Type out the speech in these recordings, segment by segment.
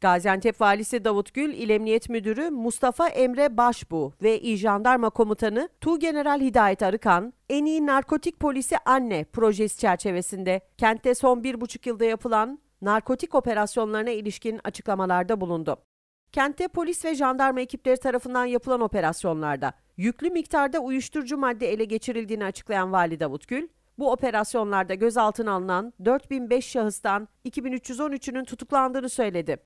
Gaziantep Valisi Davut Gül, İl Emniyet Müdürü Mustafa Emre Başbu ve İl Jandarma Komutanı Tu General Hidayet Arıkan, En iyi Narkotik Polisi Anne projesi çerçevesinde kentte son bir buçuk yılda yapılan narkotik operasyonlarına ilişkin açıklamalarda bulundu. Kentte polis ve jandarma ekipleri tarafından yapılan operasyonlarda yüklü miktarda uyuşturucu madde ele geçirildiğini açıklayan Vali Davut Gül, bu operasyonlarda gözaltına alınan 4005 şahıstan 2313'ünün tutuklandığını söyledi.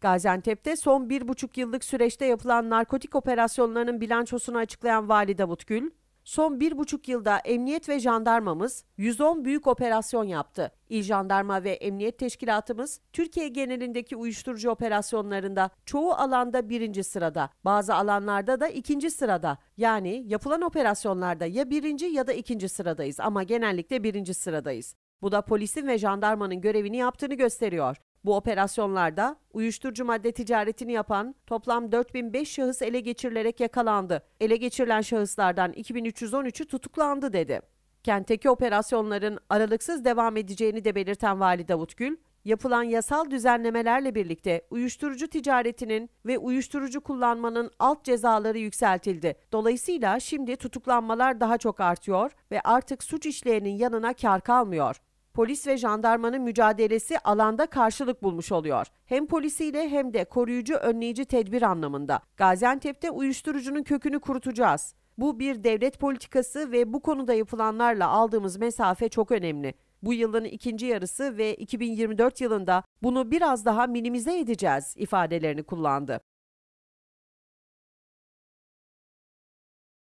Gaziantep'te son bir buçuk yıllık süreçte yapılan narkotik operasyonlarının bilançosunu açıklayan Vali Davut Gül, son bir buçuk yılda emniyet ve jandarmamız 110 büyük operasyon yaptı. İl Jandarma ve Emniyet Teşkilatımız Türkiye genelindeki uyuşturucu operasyonlarında çoğu alanda birinci sırada, bazı alanlarda da ikinci sırada. Yani yapılan operasyonlarda ya birinci ya da ikinci sıradayız ama genellikle birinci sıradayız. Bu da polisin ve jandarmanın görevini yaptığını gösteriyor. Bu operasyonlarda uyuşturucu madde ticaretini yapan toplam 4005 şahıs ele geçirilerek yakalandı. Ele geçirilen şahıslardan 2313'ü tutuklandı dedi. Kentteki operasyonların aralıksız devam edeceğini de belirten Vali Davut Gül, yapılan yasal düzenlemelerle birlikte uyuşturucu ticaretinin ve uyuşturucu kullanmanın alt cezaları yükseltildi. Dolayısıyla şimdi tutuklanmalar daha çok artıyor ve artık suç işleyenin yanına kar kalmıyor. Polis ve jandarmanın mücadelesi alanda karşılık bulmuş oluyor. Hem polisiyle hem de koruyucu önleyici tedbir anlamında. Gaziantep'te uyuşturucunun kökünü kurutacağız. Bu bir devlet politikası ve bu konuda yapılanlarla aldığımız mesafe çok önemli. Bu yılın ikinci yarısı ve 2024 yılında bunu biraz daha minimize edeceğiz ifadelerini kullandı.